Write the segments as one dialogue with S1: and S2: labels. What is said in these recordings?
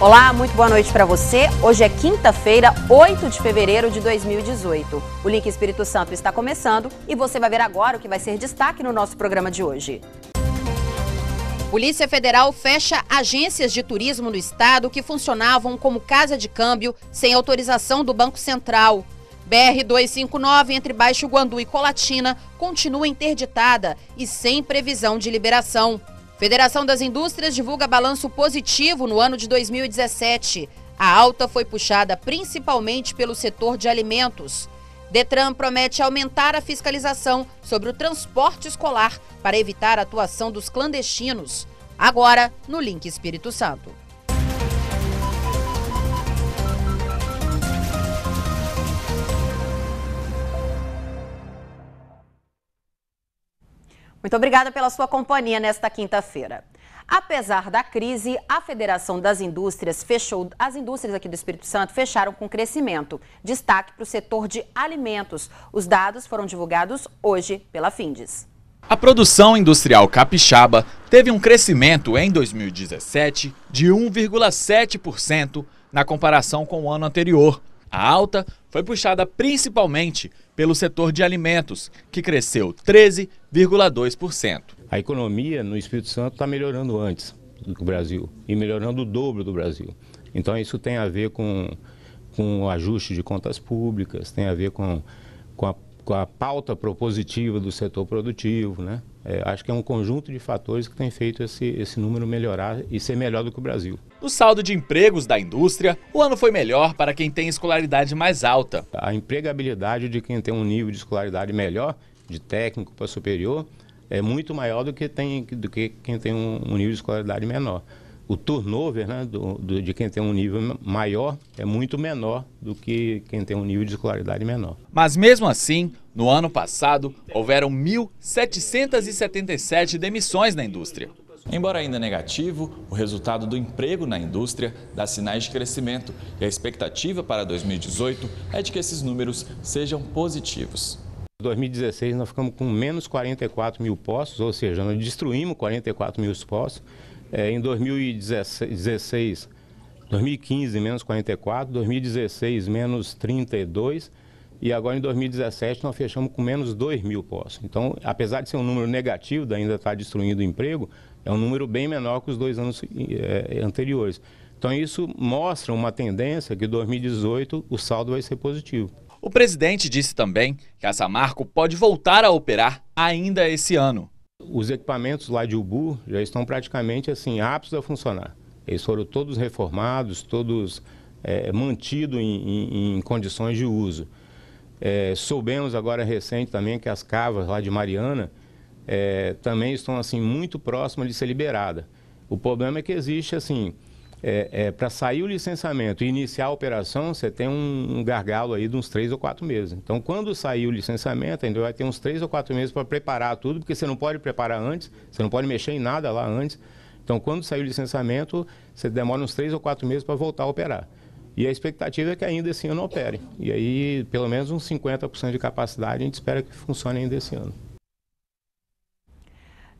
S1: Olá, muito boa noite para você. Hoje é quinta-feira, 8 de fevereiro de 2018. O Link Espírito Santo está começando e você vai ver agora o que vai ser destaque no nosso programa de hoje. Polícia Federal fecha agências de turismo no estado que funcionavam como casa de câmbio sem autorização do Banco Central. BR 259 entre Baixo Guandu e Colatina continua interditada e sem previsão de liberação. Federação das Indústrias divulga balanço positivo no ano de 2017. A alta foi puxada principalmente pelo setor de alimentos. Detran promete aumentar a fiscalização sobre o transporte escolar para evitar a atuação dos clandestinos. Agora, no Link Espírito Santo. Muito obrigada pela sua companhia nesta quinta-feira. Apesar da crise, a Federação das Indústrias fechou. As indústrias aqui do Espírito Santo fecharam com crescimento. Destaque para o setor de alimentos. Os dados foram divulgados hoje pela Findes. A
S2: produção industrial capixaba teve um crescimento em 2017 de 1,7% na comparação com o ano anterior. A alta foi puxada principalmente pelo setor de alimentos, que cresceu 13,2%.
S3: A economia no Espírito Santo está melhorando antes do que o Brasil e melhorando o dobro do Brasil. Então isso tem a ver com, com o ajuste de contas públicas, tem a ver com, com a com a pauta propositiva do setor produtivo, né? É, acho que é um conjunto de fatores que tem feito esse, esse número melhorar e ser melhor do que o Brasil. No saldo de empregos da indústria, o ano foi melhor para quem tem escolaridade mais alta. A empregabilidade de quem tem um nível de escolaridade melhor, de técnico para superior, é muito maior do que, tem, do que quem tem um, um nível de escolaridade menor o turnover né, do, do, de quem tem um nível maior é muito menor do que quem tem um nível de escolaridade menor.
S2: Mas mesmo assim, no ano passado, houveram 1.777 demissões na indústria. Embora ainda negativo, o resultado do emprego na indústria dá sinais de crescimento e a expectativa para 2018 é de que esses
S3: números sejam positivos. Em 2016, nós ficamos com menos 44 mil postos, ou seja, nós destruímos 44 mil postos. É, em 2016, 2015 menos 44, 2016 menos 32 e agora em 2017 nós fechamos com menos 2 mil postos. Então, apesar de ser um número negativo, ainda está destruindo emprego, é um número bem menor que os dois anos é, anteriores. Então, isso mostra uma tendência que 2018 o saldo vai ser positivo.
S2: O presidente disse também que a Samarco pode voltar a operar
S3: ainda esse ano. Os equipamentos lá de Ubu já estão praticamente assim aptos a funcionar. Eles foram todos reformados, todos é, mantidos em, em, em, condições de uso. É, soubemos agora recente também que as cavas lá de Mariana é, também estão assim muito próximas de ser liberadas. O problema é que existe assim é, é, para sair o licenciamento e iniciar a operação, você tem um, um, gargalo aí de uns três ou quatro meses. Então, quando sair o licenciamento, ainda vai ter uns três ou quatro meses para preparar tudo, porque você não pode preparar antes, você não pode mexer em nada lá antes. Então, quando sair o licenciamento, você demora uns três ou quatro meses para voltar a operar. E a expectativa é que ainda esse ano opere. E aí, pelo menos uns 50% de capacidade, a gente espera que funcione ainda esse ano.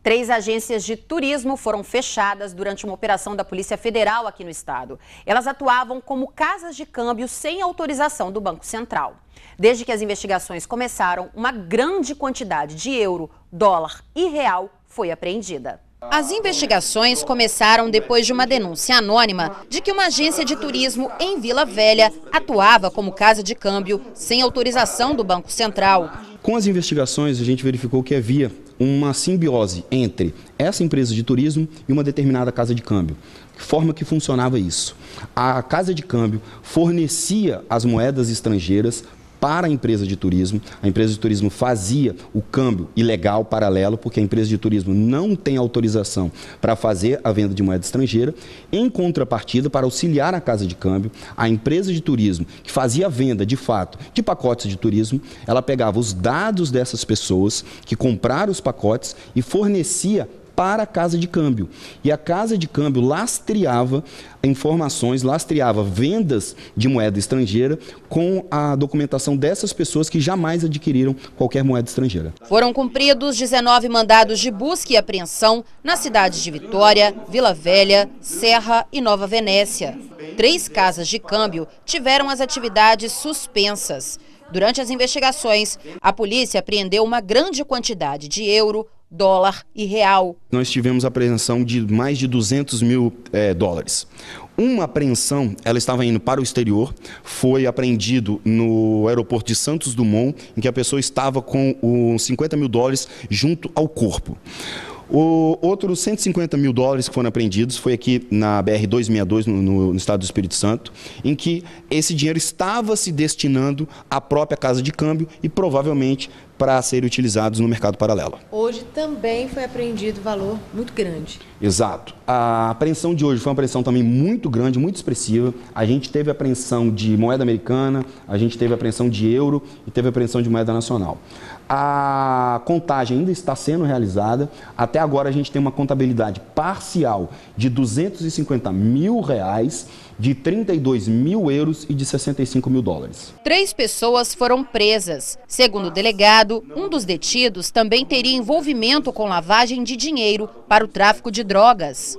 S1: Três agências de turismo foram fechadas durante uma operação da Polícia Federal aqui no estado. Elas atuavam como casas de câmbio sem autorização do Banco Central. Desde que as investigações começaram, uma grande quantidade de euro, dólar e real foi apreendida. As investigações começaram depois de uma denúncia anônima de que uma agência de turismo em Vila Velha atuava como casa de câmbio sem autorização do Banco Central.
S4: Com as investigações, a gente verificou que havia uma simbiose entre essa empresa de turismo e uma determinada casa de câmbio. Que forma que funcionava isso? A casa de câmbio fornecia as moedas estrangeiras para a empresa de turismo. A empresa de turismo fazia o câmbio ilegal paralelo, porque a empresa de turismo não tem autorização para fazer a venda de moeda estrangeira. Em contrapartida, para auxiliar a casa de câmbio, a empresa de turismo que fazia a venda de fato de pacotes de turismo, ela pegava os dados dessas pessoas que compraram os pacotes e fornecia para a casa de câmbio. E a casa de câmbio lastreava informações, lastreava vendas de moeda estrangeira com a documentação dessas pessoas que jamais adquiriram qualquer moeda estrangeira.
S1: Foram cumpridos 19 mandados de busca e apreensão nas cidades de Vitória, Vila Velha, Serra e Nova Venécia. Três casas de câmbio tiveram as atividades suspensas. Durante as investigações, a polícia apreendeu uma grande quantidade de euro, dólar e real.
S4: Nós tivemos a apreensão de mais de 200 mil é, dólares. Uma apreensão, ela estava indo para o exterior, foi apreendido no aeroporto de Santos Dumont, em que a pessoa estava com os 50 mil dólares junto ao corpo. O outros 150 mil dólares que foram apreendidos foi aqui na BR-262, no, no, no, estado do Espírito Santo, em que esse dinheiro estava se destinando à própria casa de câmbio e provavelmente para serem utilizados no mercado paralelo.
S5: Hoje
S1: também foi apreendido valor muito grande.
S4: Exato. A apreensão de hoje foi uma apreensão também muito grande, muito expressiva. A gente teve apreensão de moeda americana, a gente teve apreensão de euro e teve apreensão de moeda nacional a contagem ainda está sendo realizada. Até agora a gente tem uma contabilidade parcial de 250 mil reais, de 32 mil euros e de 65 mil dólares.
S1: Três pessoas foram presas. Segundo o delegado, um dos detidos também teria envolvimento com lavagem de dinheiro para o tráfico de drogas.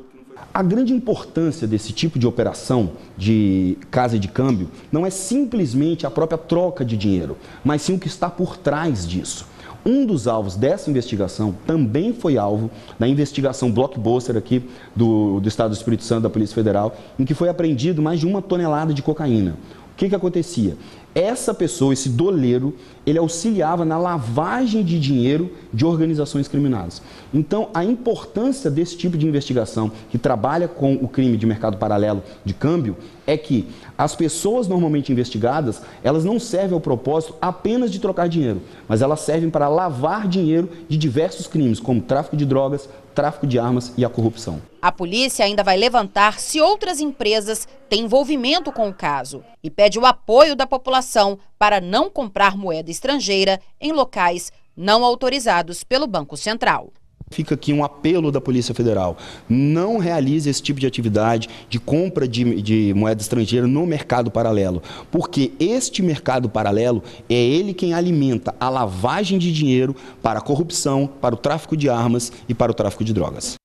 S4: A grande importância desse tipo de operação de casa de câmbio não é simplesmente a própria troca de dinheiro, mas sim o que está por trás disso. Um dos alvos dessa investigação também foi alvo da investigação blockbuster aqui do, do Estado do Espírito Santo, da Polícia Federal, em que foi apreendido mais de uma tonelada de cocaína. O que, que acontecia? Essa pessoa, esse doleiro, ele auxiliava na lavagem de dinheiro de organizações criminosas. Então, a importância desse tipo de investigação que trabalha com o crime de mercado paralelo de câmbio é que as pessoas normalmente investigadas, elas não servem ao propósito apenas de trocar dinheiro, mas elas servem para lavar dinheiro de diversos crimes, como tráfico de drogas, tráfico de armas e a corrupção.
S1: A polícia ainda vai levantar se outras empresas têm envolvimento com o caso e pede o apoio da população para não comprar moeda estrangeira em locais não autorizados pelo Banco Central.
S4: Fica aqui um apelo da Polícia Federal: não realize esse tipo de atividade de compra de, de, moeda estrangeira no mercado paralelo, porque este mercado paralelo é ele quem alimenta a lavagem de dinheiro para a corrupção, para o tráfico de armas e para o tráfico de drogas.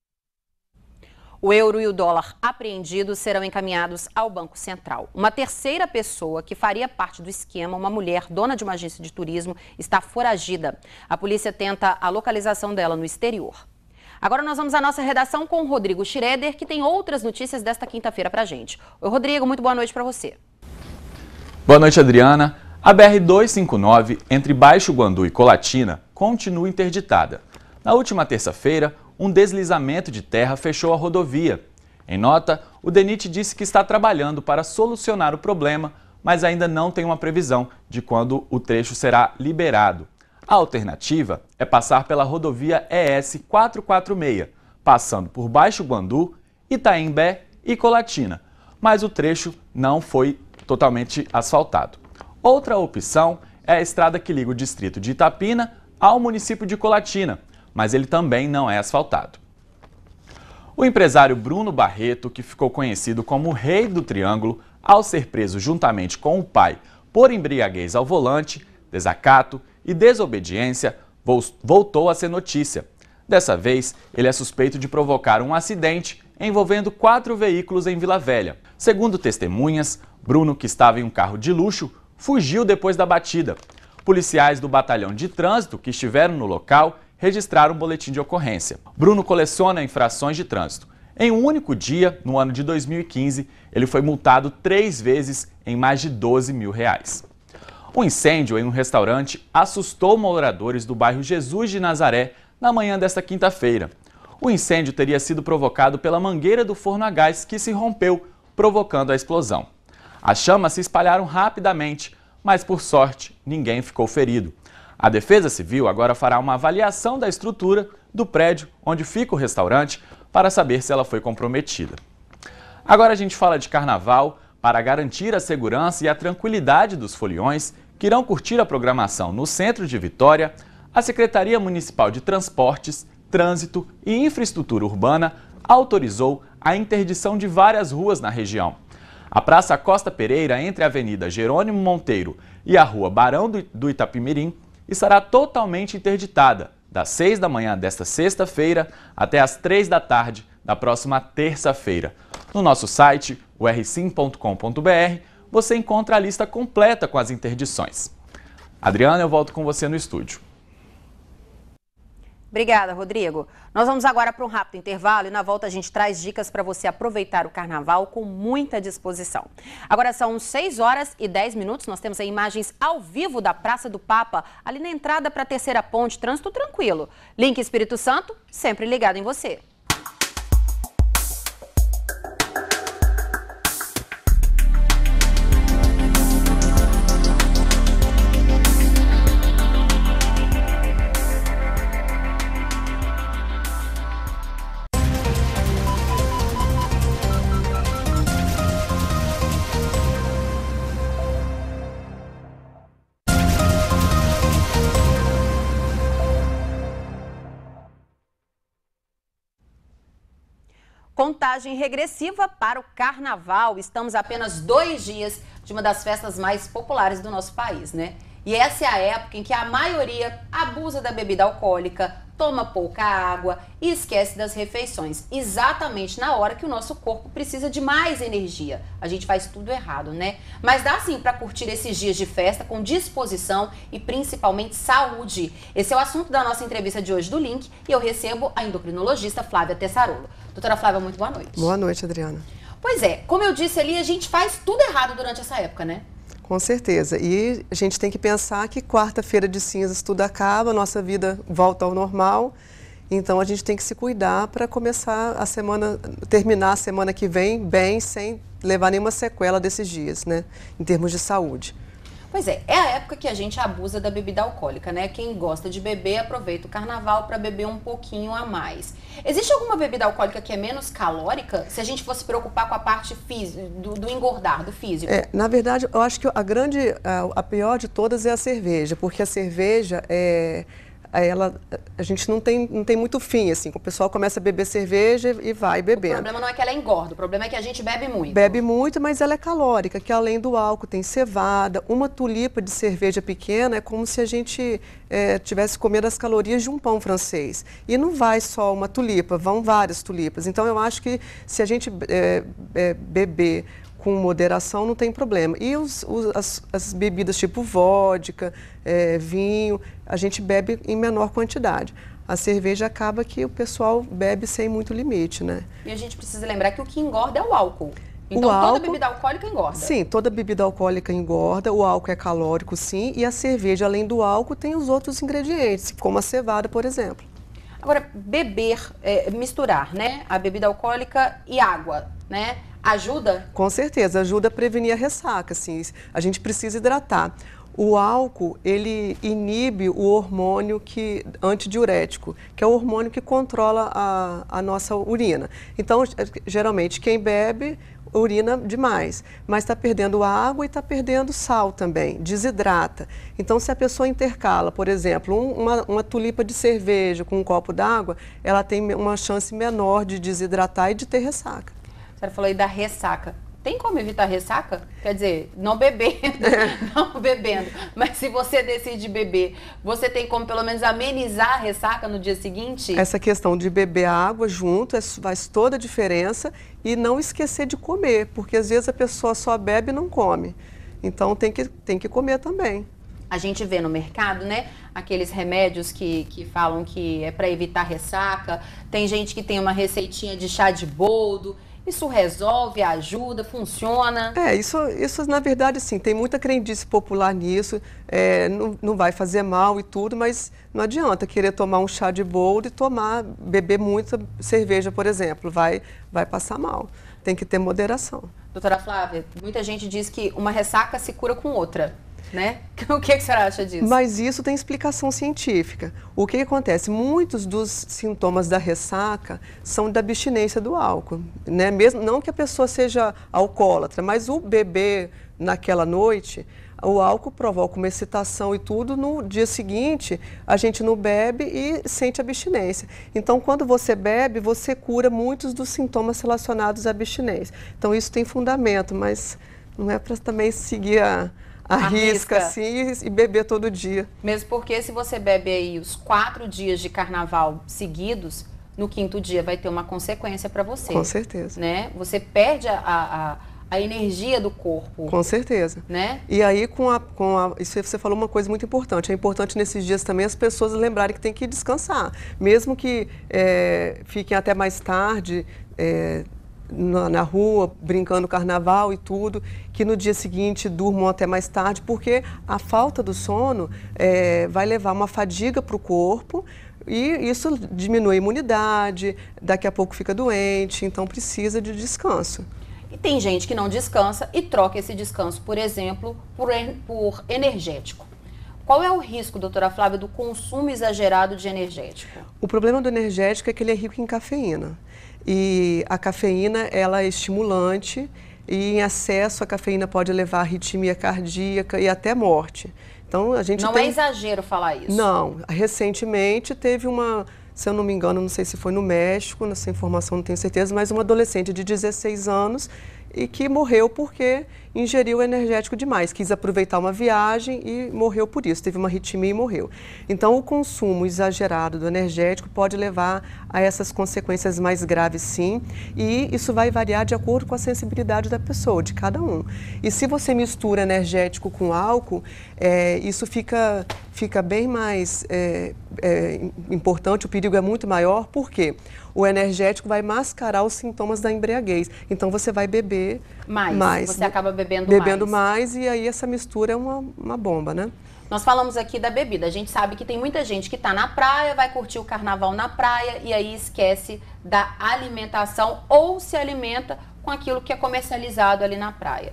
S1: O euro e o dólar apreendidos serão encaminhados ao Banco Central. Uma terceira pessoa que faria parte do esquema, uma mulher dona de uma agência de turismo, está foragida. A polícia tenta a localização dela no exterior. Agora nós vamos à nossa redação com o Rodrigo Schroeder, que tem outras notícias desta quinta-feira para gente. Oi, Rodrigo, muito boa noite para você.
S2: Boa noite, Adriana. A BR-259, entre Baixo Guandu e Colatina, continua interditada. Na última terça-feira, um deslizamento de terra fechou a rodovia. Em nota, o DENIT disse que está trabalhando para solucionar o problema, mas ainda não tem uma previsão de quando o trecho será liberado. A alternativa é passar pela rodovia ES 446, passando por Baixo Guandu, Itaimbé e Colatina, mas o trecho não foi totalmente asfaltado. Outra opção é a estrada que liga o distrito de Itapina ao município de Colatina, mas ele também não é asfaltado. O empresário Bruno Barreto, que ficou conhecido como o Rei do Triângulo, ao ser preso juntamente com o pai por embriaguez ao volante, desacato e desobediência, voltou a ser notícia. Dessa vez, ele é suspeito de provocar um acidente envolvendo quatro veículos em Vila Velha. Segundo testemunhas, Bruno, que estava em um carro de luxo, fugiu depois da batida. Policiais do batalhão de trânsito que estiveram no local registrar um boletim de ocorrência. Bruno coleciona infrações de trânsito. Em um único dia, no ano de 2015, ele foi multado três vezes em mais de 12 mil reais. Um incêndio em um restaurante assustou moradores do bairro Jesus de Nazaré na manhã desta quinta-feira. O incêndio teria sido provocado pela mangueira do forno a gás que se rompeu, provocando a explosão. As chamas se espalharam rapidamente, mas por sorte ninguém ficou ferido. A Defesa Civil agora fará uma avaliação da estrutura do prédio onde fica o restaurante para saber se ela foi comprometida. Agora a gente fala de carnaval para garantir a segurança e a tranquilidade dos foliões que irão curtir a programação no centro de Vitória. A Secretaria Municipal de Transportes, Trânsito e Infraestrutura Urbana autorizou a interdição de várias ruas na região. A Praça Costa Pereira, entre a Avenida Jerônimo Monteiro e a Rua Barão do Itapimirim, e será totalmente interditada, das 6 da manhã desta sexta-feira até as 3 da tarde da próxima terça-feira. No nosso site, o rsim.com.br, você encontra a lista completa com as interdições. Adriana, eu volto com você no estúdio.
S1: Obrigada, Rodrigo. Nós vamos agora para um rápido intervalo e na volta a gente traz dicas para você aproveitar o carnaval com muita disposição. Agora são 6 horas e 10 minutos, nós temos aí imagens ao vivo da Praça do Papa, ali na entrada para a Terceira Ponte, trânsito tranquilo. Link Espírito Santo, sempre ligado em você. Contagem regressiva para o carnaval. Estamos apenas dois dias de uma das festas mais populares do nosso país, né? E essa é a época em que a maioria abusa da bebida alcoólica, toma pouca água e esquece das refeições. Exatamente na hora que o nosso corpo precisa de mais energia. A gente faz tudo errado, né? Mas dá sim para curtir esses dias de festa com disposição e principalmente saúde. Esse é o assunto da nossa entrevista de hoje do Link e eu recebo a endocrinologista Flávia Tessarolo. Doutora Flávia, muito boa noite.
S6: Boa noite, Adriana.
S1: Pois é, como eu disse ali, a gente faz tudo errado durante essa época, né?
S6: Com certeza. E a gente tem que pensar que quarta-feira de cinzas tudo acaba, nossa vida volta ao normal. Então a gente tem que se cuidar para começar a semana, terminar a semana que vem bem, sem levar nenhuma sequela desses dias, né? Em termos de saúde.
S1: Pois é, é a época que a gente abusa da bebida alcoólica, né? Quem gosta de beber aproveita o carnaval para beber um pouquinho a mais. Existe alguma bebida alcoólica que é menos calórica? Se a gente fosse preocupar com a parte do, do, engordar, do físico? É,
S6: na verdade, eu acho que a grande, a, a pior de todas é a cerveja, porque a cerveja é ela, a gente não tem, não tem muito fim, assim. O pessoal começa a beber cerveja e vai bebendo. O problema
S1: não é que ela engorda, o problema é que a gente bebe muito.
S6: Bebe muito, mas ela é calórica, que além do álcool tem cevada. Uma tulipa de cerveja pequena é como se a gente é, tivesse comendo as calorias de um pão francês. E não vai só uma tulipa, vão várias tulipas. Então eu acho que se a gente é, é, beber com moderação não tem problema. E os, os, as, as, bebidas tipo vodka, é, vinho, a gente bebe em menor quantidade. A cerveja acaba que o pessoal bebe sem muito limite, né?
S1: E a gente precisa lembrar que o que engorda é o álcool.
S6: Então, o álcool, toda bebida
S1: alcoólica engorda? Sim,
S6: toda bebida alcoólica engorda. O álcool é calórico, sim. E a cerveja, além do álcool, tem os outros ingredientes, como a cevada, por exemplo. Agora,
S1: beber, é, misturar, né? A bebida alcoólica e água, né? Ajuda?
S6: Com certeza, ajuda a prevenir a ressaca, assim. A gente precisa hidratar. O álcool, ele inibe o hormônio que, antidiurético, que é o hormônio que controla a, a nossa urina. Então, geralmente, quem bebe urina demais, mas está perdendo água e está perdendo sal também, desidrata. Então, se a pessoa intercala, por exemplo, uma, uma, tulipa de cerveja com um copo d'água, ela tem uma chance menor de desidratar e de ter ressaca
S1: senhora falou aí da ressaca. Tem como evitar ressaca? Quer dizer, não bebendo, não bebendo. Mas se você decide beber, você tem como pelo menos amenizar a ressaca no dia seguinte? Essa
S6: questão de beber água junto é faz toda a diferença e não esquecer de comer, porque às vezes a pessoa só bebe e não come. Então tem que, tem que comer também. A gente vê no
S1: mercado, né? Aqueles remédios que, que falam que é para evitar ressaca. Tem gente que tem uma receitinha de chá de boldo. Isso resolve, ajuda,
S6: funciona? É, isso, isso na verdade, sim, tem muita crendice popular nisso, é, não, não vai fazer mal e tudo, mas não adianta querer tomar um chá de boldo e tomar, beber muita cerveja, por exemplo, vai, vai passar mal. Tem que ter moderação.
S1: Doutora Flávia, muita gente diz que uma ressaca se cura com outra. Né? O que, que senhora
S6: acha disso? Mas isso tem explicação científica. O que, que acontece? Muitos dos sintomas da ressaca são da abstinência do álcool. Né? Mesmo, não que a pessoa seja alcoólatra, mas o bebê naquela noite, o álcool provoca uma excitação e tudo, no dia seguinte a gente não bebe e sente abstinência. Então, quando você bebe, você cura muitos dos sintomas relacionados à abstinência. Então, isso tem fundamento, mas não é para também seguir a, arrisca, arrisca. assim e, beber todo dia.
S1: Mesmo porque se você bebe aí os quatro dias de carnaval seguidos, no quinto dia vai ter uma consequência para você. Com
S6: certeza. Né?
S1: Você perde a, a, a, energia do corpo. Com
S6: certeza. Né? E aí, com a, com a, isso você falou uma coisa muito importante. É importante nesses dias também as pessoas lembrarem que tem que descansar. Mesmo que é, fiquem até mais tarde, é, na, na, rua, brincando carnaval e tudo, que no dia seguinte durmam até mais tarde, porque a falta do sono é, vai levar uma fadiga para o corpo e isso diminui a imunidade, daqui a pouco fica doente, então precisa de descanso. E tem
S1: gente que não descansa e troca esse descanso, por exemplo, por, por energético. Qual é o risco, doutora Flávia, do consumo exagerado de energético?
S6: O problema do energético é que ele é rico em cafeína. E a cafeína, ela é estimulante e em acesso a cafeína pode levar a arritmia cardíaca e até morte. Então a gente Não tem... é
S1: exagero falar isso. Não,
S6: recentemente teve uma, se eu não me engano, não sei se foi no México, nessa informação não tenho certeza, mas uma adolescente de 16 anos e que morreu porque ingeriu energético demais, quis aproveitar uma viagem e morreu por isso, teve uma arritmia e morreu. Então, o consumo exagerado do energético pode levar a essas consequências mais graves, sim, e isso vai variar de acordo com a sensibilidade da pessoa, de cada um. E se você mistura energético com álcool, é, isso fica, fica bem mais é, é, importante, o perigo é muito maior, por quê? o energético vai mascarar os sintomas da embriaguez. Então você vai beber mais. mais. Você acaba
S1: bebendo bebendo, bebendo
S6: mais. mais. e aí essa mistura é uma, uma bomba, né?
S1: Nós falamos aqui da bebida. A gente sabe que tem muita gente que está na praia, vai curtir o carnaval na praia e aí esquece da alimentação ou se alimenta com aquilo que é comercializado ali na praia.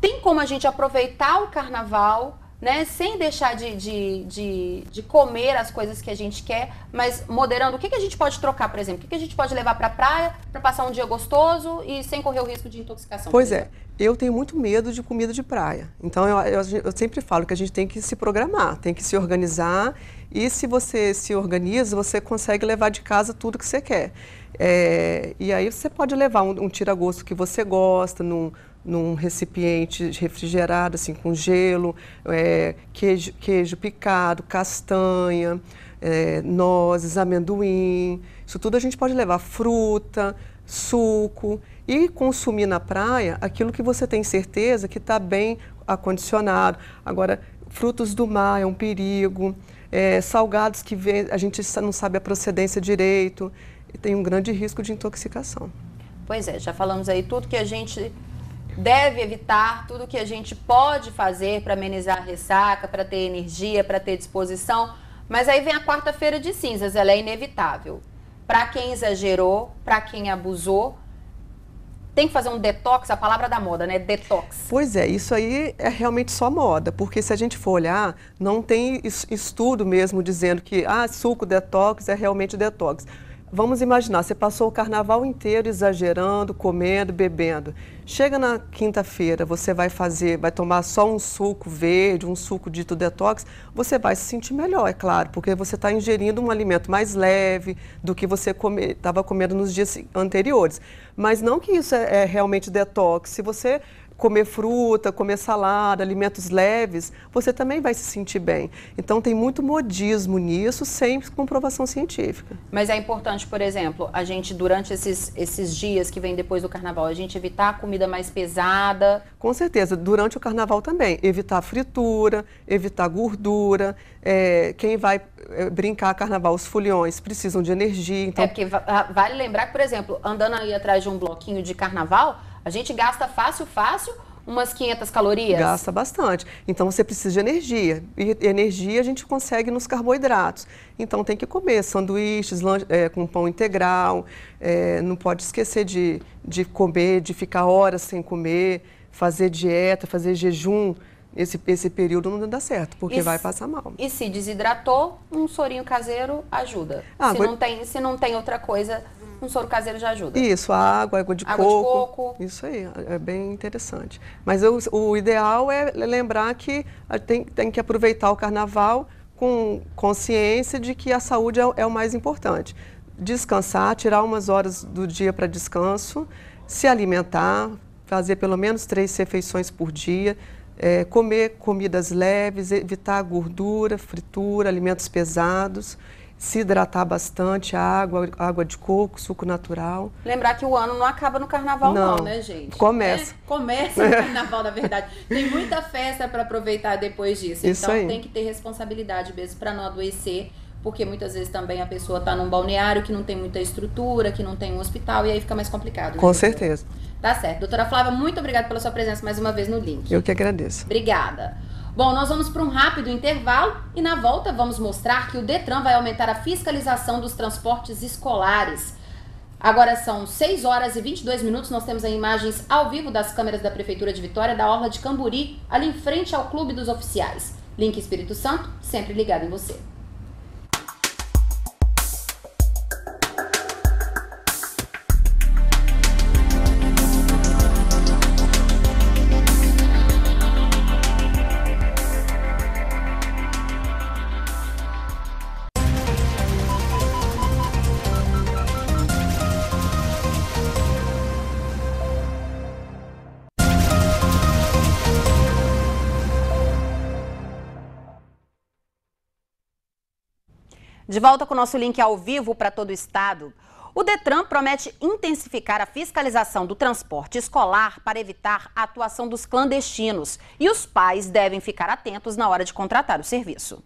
S1: Tem como a gente aproveitar o carnaval né? Sem deixar de, de, de, de, comer as coisas que a gente quer, mas moderando. O que, que a gente pode trocar, por exemplo? O que, que a gente pode levar para a praia para passar um dia gostoso e sem correr o risco de intoxicação? Pois é,
S6: eu tenho muito medo de comida de praia. Então eu, eu, eu sempre falo que a gente tem que se programar, tem que se organizar e se você se organiza, você consegue levar de casa tudo que você quer. É, e aí você pode levar um, um tira-gosto que você gosta, num, num recipiente refrigerado, assim, com gelo, é, queijo, queijo picado, castanha, é, nozes, amendoim. Isso tudo a gente pode levar fruta, suco e consumir na praia aquilo que você tem certeza que está bem acondicionado. Agora, frutos do mar é um perigo, é, salgados que a gente não sabe a procedência direito e tem um grande risco de intoxicação.
S1: Pois é, já falamos aí tudo que a gente deve evitar, tudo que a gente pode fazer para amenizar a ressaca, para ter energia, para ter disposição. Mas aí vem a quarta-feira de cinzas, ela é inevitável. Para quem exagerou, para quem abusou, tem que fazer um detox, a palavra da moda, né? Detox.
S6: Pois é, isso aí é realmente só moda, porque se a gente for olhar, não tem estudo mesmo dizendo que ah, suco detox é realmente detox. Vamos imaginar, você passou o carnaval inteiro exagerando, comendo, bebendo. Chega na quinta-feira, você vai fazer, vai tomar só um suco verde, um suco dito detox, você vai se sentir melhor, é claro, porque você está ingerindo um alimento mais leve do que você estava come, comendo nos dias anteriores. Mas não que isso é, é realmente detox. Se você comer fruta, comer salada, alimentos leves, você também vai se sentir bem. Então tem muito modismo nisso, sem comprovação científica.
S1: Mas é importante, por exemplo, a gente durante esses, esses dias que vem depois do carnaval, a gente evitar a comida mais
S6: pesada? Com certeza, durante o carnaval também. Evitar fritura, evitar gordura. É, quem vai é, brincar carnaval, os foliões, precisam de energia. Então... É
S1: porque vale lembrar que, por exemplo, andando aí atrás de um bloquinho de carnaval, a gente gasta fácil, fácil umas 500 calorias? Gasta
S6: bastante. Então você precisa de energia. E energia a gente consegue nos carboidratos. Então tem que comer sanduíches lanche, é, com pão integral, é, não pode esquecer de, de comer, de ficar horas sem comer, fazer dieta, fazer jejum esse, esse período não dá certo, porque e vai passar mal.
S1: E se desidratou, um sorinho caseiro ajuda. Ah, se, água... não tem, se não tem outra coisa, um soro caseiro já ajuda. Isso,
S6: água, água de, água coco, de coco. Isso aí, é, é bem interessante. Mas eu, o ideal é lembrar que tem, tem que aproveitar o carnaval com consciência de que a saúde é, é o mais importante. Descansar, tirar umas horas do dia para descanso, se alimentar, fazer pelo menos três refeições por dia, é, comer comidas leves, evitar gordura, fritura, alimentos pesados, se hidratar bastante, água, água de coco, suco natural.
S1: Lembrar que o ano não acaba no carnaval não, não né, gente? Começa. É, começa o carnaval, na verdade. Tem muita festa para aproveitar depois disso. Isso então aí. tem que ter responsabilidade mesmo para não adoecer porque muitas vezes também a pessoa está num balneário que não tem muita estrutura, que não tem um hospital, e aí fica mais complicado. Né, Com certeza. Tá certo. Doutora Flávia, muito obrigada pela sua presença mais uma vez no link.
S6: Eu que agradeço.
S1: Obrigada. Bom, nós vamos para um rápido intervalo e na volta vamos mostrar que o Detran vai aumentar a fiscalização dos transportes escolares. Agora são 6 horas e 22 minutos, nós temos aí imagens ao vivo das câmeras da Prefeitura de Vitória, da Orla de Camburi, ali em frente ao Clube dos Oficiais. Link Espírito Santo, sempre ligado em você. De volta com o nosso link ao vivo para todo o estado. O Detran promete intensificar a fiscalização do transporte escolar para evitar a atuação dos clandestinos. E os pais devem ficar atentos na hora de contratar o serviço.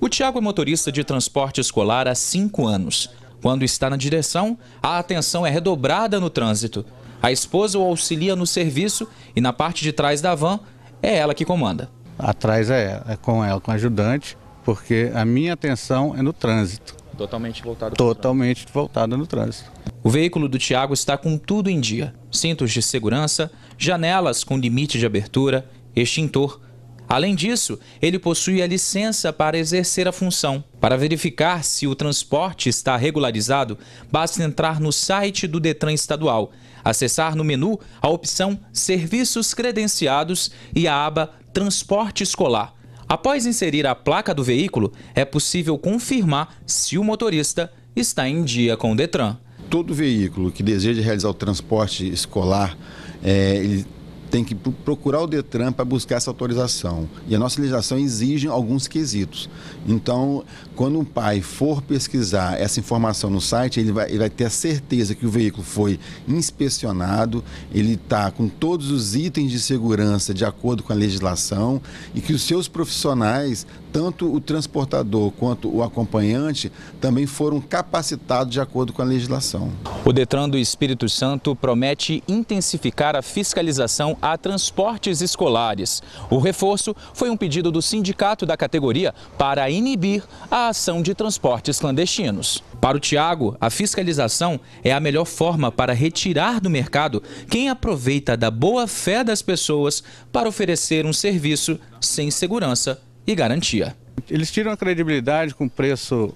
S7: O Tiago é motorista de transporte escolar há cinco anos. Quando está na direção, a atenção é redobrada no trânsito. A esposa o auxilia no serviço e na parte de trás da van é ela que comanda. Atrás é, é com ela, com a ajudante porque a minha atenção é no trânsito. Totalmente voltado. Totalmente voltada no trânsito. O veículo do Tiago está com tudo em dia: cintos de segurança, janelas com limite de abertura, extintor. Além disso, ele possui a licença para exercer a função. Para verificar se o transporte está regularizado, basta entrar no site do Detran Estadual, acessar no menu a opção Serviços Credenciados e a aba Transporte Escolar. Após inserir a placa do veículo, é possível confirmar se o motorista está em dia com o Detran.
S8: Todo veículo que deseja realizar o transporte escolar, é, ele tem que procurar o Detran para buscar essa autorização. E a nossa legislação exige alguns quesitos. Então, quando um pai for pesquisar essa informação no site, ele vai, ele vai ter a certeza que o veículo foi inspecionado, ele está com todos os itens de segurança de acordo com a legislação e que os seus profissionais, tanto o transportador quanto o acompanhante, também foram capacitados de acordo com a legislação.
S7: O Detran do Espírito Santo promete intensificar a fiscalização a transportes escolares. O reforço foi um pedido do sindicato da categoria para inibir a ação de transportes clandestinos. Para o Tiago, a fiscalização é a melhor forma para retirar do mercado quem aproveita da boa fé das pessoas para oferecer um serviço sem segurança e garantia. Eles tiram a credibilidade com preço,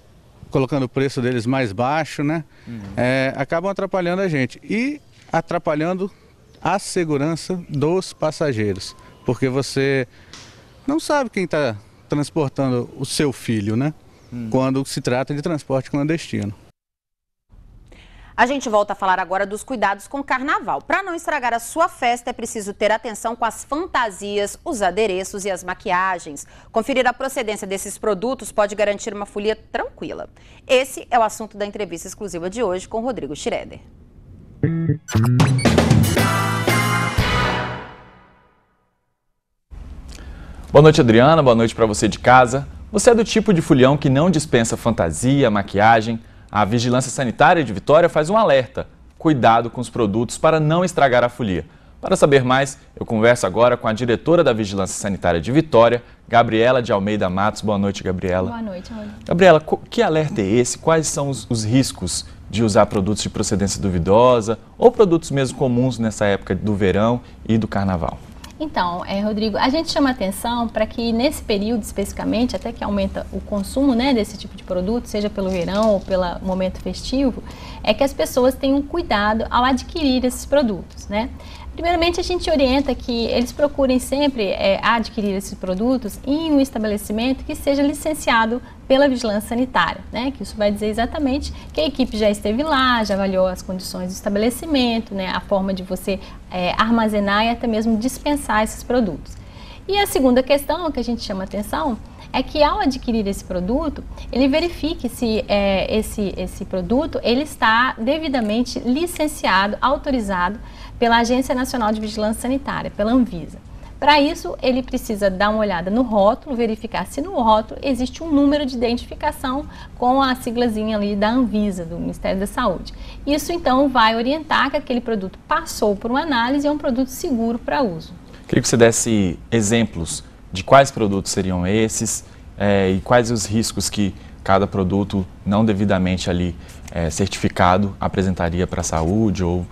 S7: colocando o preço deles mais baixo, né? Uhum. É, acabam atrapalhando a gente e atrapalhando a segurança dos passageiros, porque você não sabe quem está transportando o seu filho, né? Hum. Quando se trata de transporte clandestino.
S1: A gente volta a falar agora dos cuidados com carnaval. Para não estragar a sua festa, é preciso ter atenção com as fantasias, os adereços e as maquiagens. Conferir a procedência desses produtos pode garantir uma folia tranquila. Esse é o assunto da entrevista exclusiva de hoje com Rodrigo Schreder.
S2: Boa noite, Adriana. Boa noite para você de casa. Você é do tipo de fulhão que não dispensa fantasia, maquiagem. A Vigilância Sanitária de Vitória faz um alerta. Cuidado com os produtos para não estragar a folia. Para saber mais, eu converso agora com a diretora da Vigilância Sanitária de Vitória, Gabriela de Almeida Matos. Boa noite, Gabriela. Boa noite, Gabriela, que alerta é esse? Quais são os, os riscos de usar produtos de procedência duvidosa ou produtos mesmo comuns nessa época do verão
S5: e do carnaval? Então, é, Rodrigo, a gente chama atenção para que nesse período especificamente, até que aumenta o consumo né, desse tipo de produto, seja pelo verão ou pelo momento festivo, é que as pessoas tenham cuidado ao adquirir esses produtos. Né? Primeiramente, a gente orienta que eles procurem sempre é, adquirir esses produtos em um estabelecimento que seja licenciado pela vigilância sanitária, né? Que isso vai dizer exatamente que a equipe já esteve lá, já avaliou as condições do estabelecimento, né? A forma de você é, armazenar e até mesmo dispensar esses produtos. E a segunda questão que a gente chama atenção é que ao adquirir esse produto, ele verifique se é, esse, esse produto ele está devidamente licenciado, autorizado pela Agência Nacional de Vigilância Sanitária, pela Anvisa. Para isso, ele precisa dar uma olhada no rótulo, verificar se no rótulo existe um número de identificação com a siglazinha ali da Anvisa, do Ministério da Saúde. Isso então vai orientar que aquele produto passou por uma análise e é um produto seguro para uso.
S2: Queria que você desse exemplos de quais produtos seriam esses é, e quais os riscos que cada produto não devidamente ali é, certificado apresentaria para a saúde ou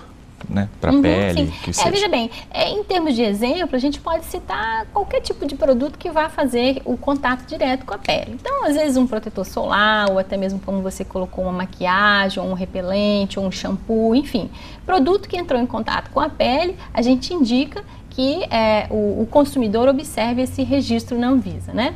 S2: né, para a uhum, pele. É, seja. É, veja
S5: bem, é, em termos de exemplo, a gente pode citar qualquer tipo de produto que vá fazer o contato direto com a pele. Então, às vezes, um protetor solar, ou até mesmo como você colocou, uma maquiagem, ou um repelente, ou um shampoo, enfim. Produto que entrou em contato com a pele, a gente indica que é, o, o, consumidor observe esse registro na Anvisa, né?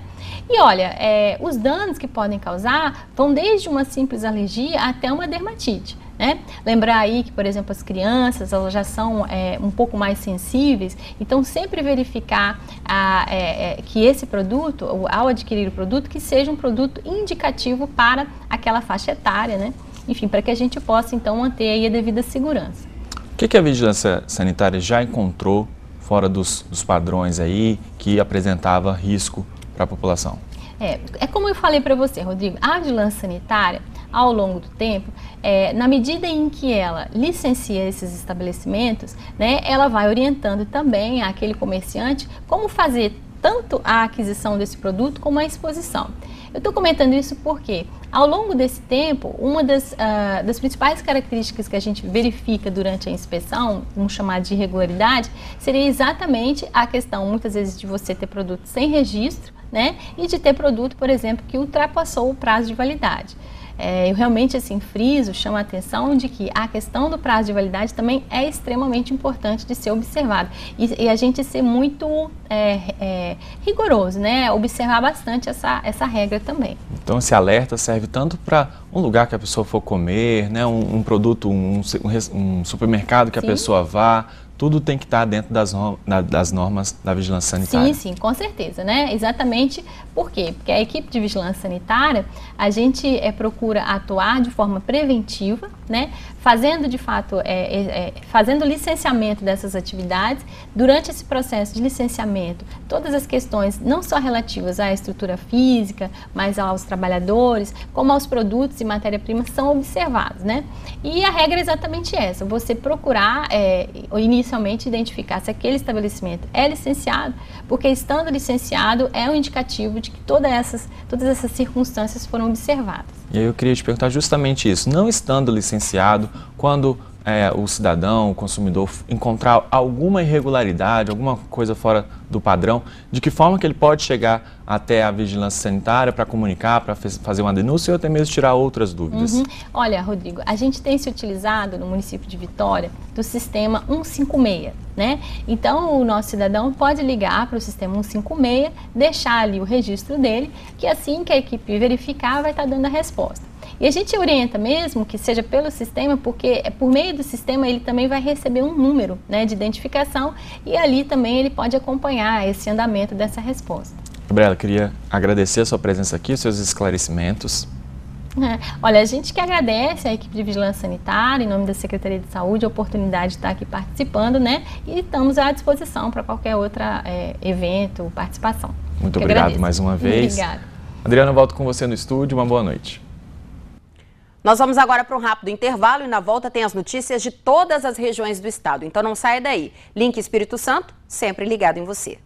S5: E olha, é, os danos que podem causar vão desde uma simples alergia até uma dermatite. Né? Lembrar aí que, por exemplo, as crianças elas já são é, um pouco mais sensíveis, então sempre verificar a, é, é, que esse produto, ao adquirir o produto, que seja um produto indicativo para aquela faixa etária, né? enfim, para que a gente possa então manter aí a devida segurança.
S2: O que, que a vigilância sanitária já encontrou fora dos, dos padrões aí, que apresentava risco para a população.
S5: É, é como eu falei para você, Rodrigo, a vigilância sanitária, ao longo do tempo, é, na medida em que ela licencia esses estabelecimentos, né, ela vai orientando também aquele comerciante como fazer tanto a aquisição desse produto como a exposição. Eu estou comentando isso porque, ao longo desse tempo, uma das, uh, das principais características que a gente verifica durante a inspeção, vamos chamar de irregularidade, seria exatamente a questão, muitas vezes, de você ter produto sem registro, né? E de ter produto, por exemplo, que ultrapassou o prazo de validade é, eu realmente assim friso, chamo a atenção de que a questão do prazo de validade também é extremamente importante de ser observado e, e, a gente ser muito é, é, rigoroso, né? Observar bastante essa, essa regra também.
S2: Então esse alerta serve tanto para um lugar que a pessoa for comer, né? Um, um produto, um, um, supermercado que a Sim. pessoa vá, tudo tem que estar dentro das, normas da vigilância sanitária. Sim,
S5: sim, com certeza, né? Exatamente por quê? Porque a equipe de vigilância sanitária, a gente é, procura atuar de forma preventiva, né? fazendo de fato, é, é, fazendo licenciamento dessas atividades. Durante esse processo de licenciamento, todas as questões, não só relativas à estrutura física, mas aos trabalhadores, como aos produtos e matéria-prima, são observados. Né? E a regra é exatamente essa: você procurar, é, inicialmente, identificar se aquele estabelecimento é licenciado porque estando licenciado é um indicativo de que todas essas, todas essas circunstâncias foram observadas.
S2: E eu queria te perguntar justamente isso. Não estando licenciado, quando é, o cidadão, o consumidor, encontrar alguma irregularidade, alguma coisa fora do padrão, de que forma que ele pode chegar até a vigilância sanitária para comunicar, para fazer uma denúncia ou até mesmo tirar outras dúvidas? Uhum.
S5: Olha, Rodrigo, a gente tem se utilizado no município de Vitória do sistema 156, né? Então, o nosso cidadão pode ligar para o sistema 156, deixar ali o registro dele, que assim que a equipe verificar, vai estar tá dando a resposta. E a gente orienta mesmo que seja pelo sistema, porque é por meio do sistema ele também vai receber um número né, de identificação e ali também ele pode acompanhar esse andamento dessa resposta.
S2: Gabriela, queria agradecer a sua presença aqui, os seus esclarecimentos.
S5: É, olha, a gente que agradece a equipe de vigilância sanitária, em nome da Secretaria de Saúde, a oportunidade de estar aqui participando, né? E estamos à disposição para qualquer outro é, evento, participação. Muito Eu obrigado agradeço.
S2: mais uma vez. Obrigada. Adriana, volto com você no estúdio. Uma boa noite.
S5: Nós vamos agora para um rápido
S1: intervalo e na volta tem as notícias de todas as regiões do estado. Então não saia daí. Link Espírito Santo, sempre ligado em você.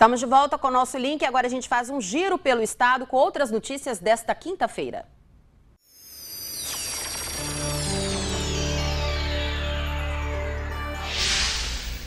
S1: Estamos de volta com o nosso link. Agora a gente faz um giro pelo estado com outras notícias desta quinta-feira.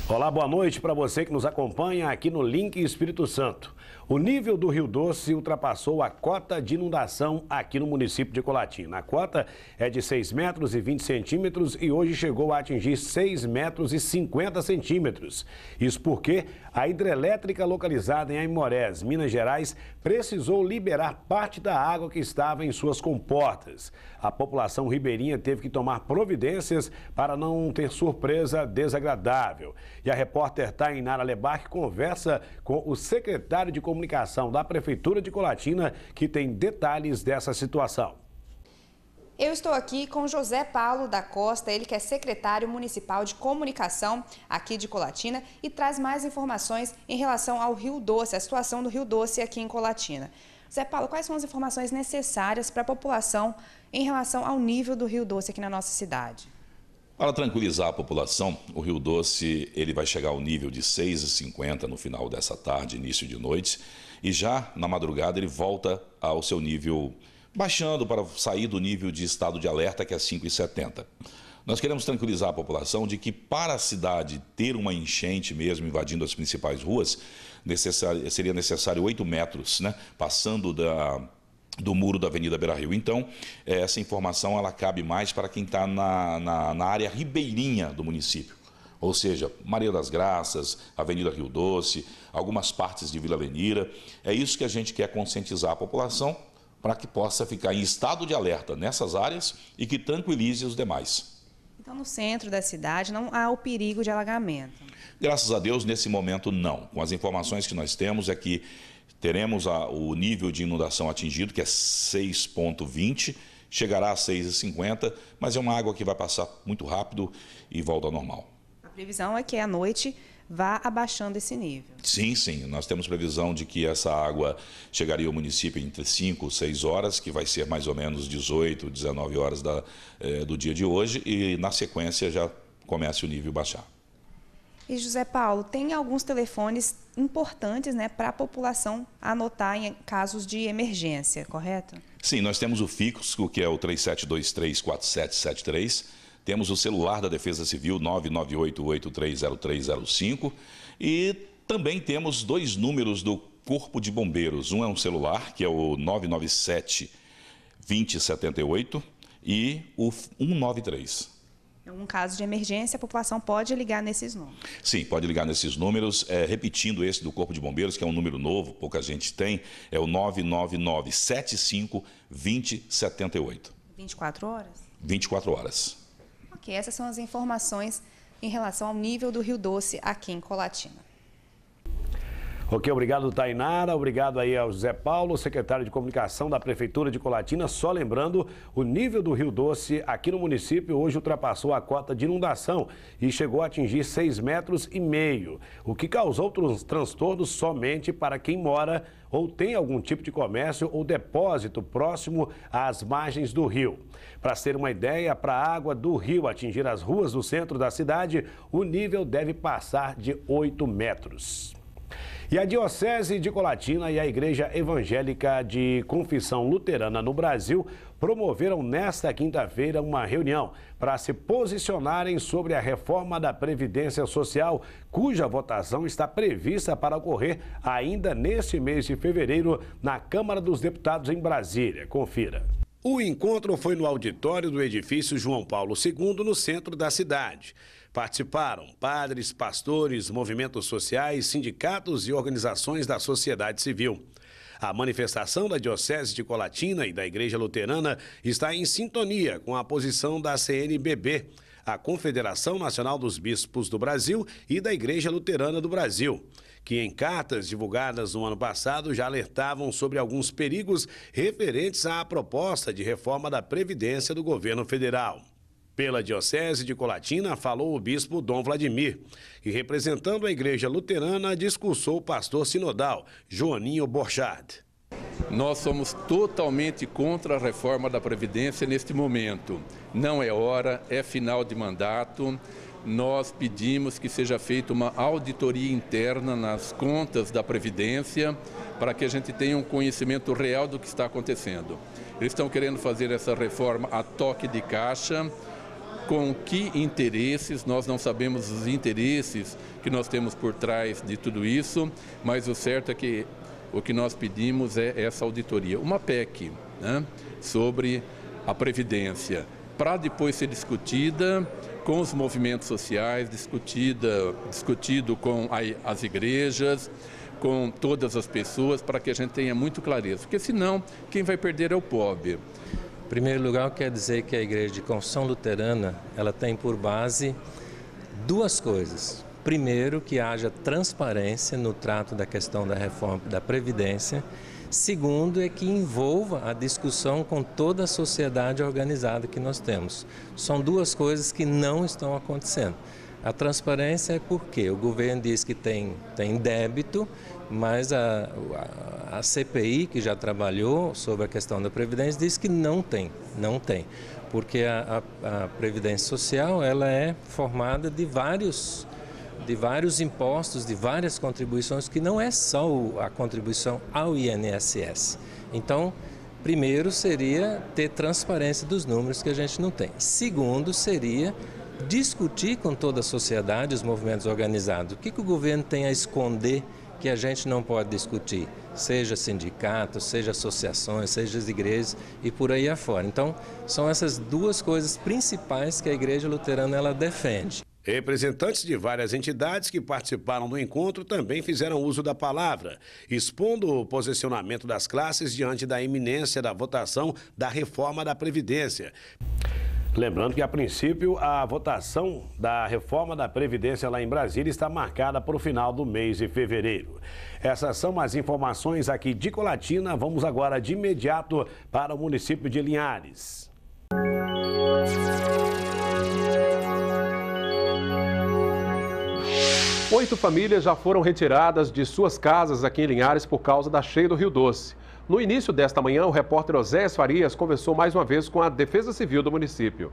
S9: Olá, boa noite para você que nos acompanha aqui no Link Espírito Santo. O nível do Rio Doce ultrapassou a cota de inundação aqui no município de Colatina. A cota é de 6 metros e 20 centímetros e hoje chegou a atingir 6 metros e 50 centímetros. Isso porque a hidrelétrica localizada em Aimorés, Minas Gerais, precisou liberar parte da água que estava em suas comportas. A população ribeirinha teve que tomar providências para não ter surpresa desagradável. E a repórter Tainara Lebar conversa com o secretário de Comunicação da Prefeitura de Colatina, que tem detalhes dessa situação.
S10: Eu estou aqui com José Paulo da Costa, ele que é secretário municipal de comunicação aqui de Colatina e traz mais informações em relação ao Rio Doce, a situação do Rio Doce aqui em Colatina. José Paulo, quais são as informações necessárias para a população em relação ao nível do Rio Doce aqui na nossa cidade?
S11: Para tranquilizar a população, o Rio Doce ele vai chegar ao nível de 6,50 no final dessa tarde, início de noite, e já na madrugada ele volta ao seu nível, baixando para sair do nível de estado de alerta, que é 5,70. Nós queremos tranquilizar a população de que para a cidade ter uma enchente mesmo invadindo as principais ruas, necessário, seria necessário 8 metros, né? passando da do muro da Avenida Beira Rio. Então, eh, essa informação ela cabe mais para quem está na, na, na área ribeirinha do município ou seja, Maria das Graças, Avenida Rio Doce, algumas partes de Vila Avenida. É isso que a gente quer conscientizar a população para que possa ficar em estado de alerta nessas áreas e que tranquilize os demais.
S10: Então, no centro da cidade não há o perigo de alagamento?
S11: Graças a Deus, nesse momento, não. Com as informações que nós temos é que teremos a, o nível de inundação atingido, que é 6,20, chegará a 6,50, mas é uma água que vai passar muito rápido e volta ao normal.
S10: A previsão é que à noite vá abaixando esse nível.
S11: Sim, sim. Nós temos previsão de que essa água chegaria ao município entre 5 e 6 horas, que vai ser mais ou menos 18, 19 horas da, eh, do dia de hoje, e na sequência já começa o nível baixar.
S10: E José Paulo, tem alguns telefones importantes né, para a população anotar em casos de emergência, correto?
S11: Sim, nós temos o fixo, que é o 37234773, temos o celular da Defesa Civil 998830305 e também temos dois números do Corpo de Bombeiros. Um é um celular, que é o 997 2078 e o 193.
S10: Em um caso de emergência, a população pode ligar nesses números.
S11: Sim, pode ligar nesses números. É, repetindo esse do Corpo de Bombeiros, que é um número novo, pouca gente tem, é o 999 75 2078.
S10: 24 horas?
S11: 24 horas.
S10: Ok, essas são as informações em relação ao nível do Rio Doce aqui em Colatina.
S9: Ok, obrigado Tainara, obrigado aí ao José Paulo, secretário de Comunicação da Prefeitura de Colatina. Só lembrando, o nível do Rio Doce aqui no município hoje ultrapassou a cota de inundação e chegou a atingir 6,5 metros e meio, o que causou transtornos somente para quem mora ou tem algum tipo de comércio ou depósito próximo às margens do rio. Para ser uma ideia, para a água do rio atingir as ruas do centro da cidade, o nível deve passar de 8 metros. E a Diocese de Colatina e a Igreja Evangélica de Confissão Luterana no Brasil promoveram nesta quinta-feira uma reunião para se posicionarem sobre a reforma da Previdência Social, cuja votação está prevista para ocorrer ainda neste mês de fevereiro na Câmara dos Deputados em Brasília. Confira. O encontro foi no auditório do edifício João Paulo II, no centro da cidade. Participaram padres, pastores, movimentos sociais, sindicatos e organizações da sociedade civil. A manifestação da Diocese de Colatina e da Igreja Luterana está em sintonia com a posição da CNBB, a Confederação Nacional dos Bispos do Brasil e da Igreja Luterana do Brasil, que em cartas divulgadas no ano passado já alertavam sobre alguns perigos referentes à proposta de reforma da Previdência do governo federal. Pela Diocese de Colatina, falou o bispo Dom Vladimir. E representando a Igreja Luterana, discursou o pastor sinodal, Joaninho Borchard.
S12: Nós somos totalmente contra a reforma da Previdência neste momento. Não é hora, é final de mandato. Nós pedimos que seja feita uma auditoria interna nas contas da Previdência para que a gente tenha um conhecimento real do que está acontecendo. Eles estão querendo fazer essa reforma a toque de caixa com que interesses, nós não sabemos os interesses que nós temos por trás de tudo isso, mas o certo é que o que nós pedimos é essa auditoria, uma PEC né, sobre a Previdência, para depois ser discutida com os movimentos sociais, discutida, discutido com as igrejas, com todas as pessoas, para que a gente tenha
S13: muito clareza, porque senão quem vai perder é o pobre. Em primeiro lugar, quero dizer que a Igreja de Confissão Luterana ela tem por base duas coisas. Primeiro, que haja transparência no trato da questão da reforma da Previdência. Segundo, é que envolva a discussão com toda a sociedade organizada que nós temos. São duas coisas que não estão acontecendo. A transparência é porque o governo diz que tem, tem débito, mas a, a, a CPI, que já trabalhou sobre a questão da Previdência, diz que não tem, não tem, porque a, a, a Previdência Social ela é formada de vários de vários impostos, de várias contribuições, que não é só a contribuição ao INSS. Então, primeiro seria ter transparência dos números que a gente não tem. Segundo, seria discutir com toda a sociedade, os movimentos organizados, o que, que o governo tem a esconder que a gente não pode discutir, seja sindicatos, seja associações, seja as igrejas e por aí afora. Então, são essas duas coisas principais que a igreja luterana ela defende. Representantes de várias entidades
S9: que participaram do encontro também fizeram uso da palavra, expondo o posicionamento das classes diante da iminência da votação da reforma da Previdência. Lembrando que, a princípio, a votação da reforma da Previdência lá em Brasília está marcada para o final do mês de fevereiro. Essas são as informações aqui de Colatina. Vamos agora de imediato para o município de Linhares.
S12: Oito famílias já foram retiradas de suas casas aqui em Linhares por causa da cheia do Rio Doce. No início desta manhã, o repórter Osés Farias conversou mais uma vez com a Defesa Civil do município.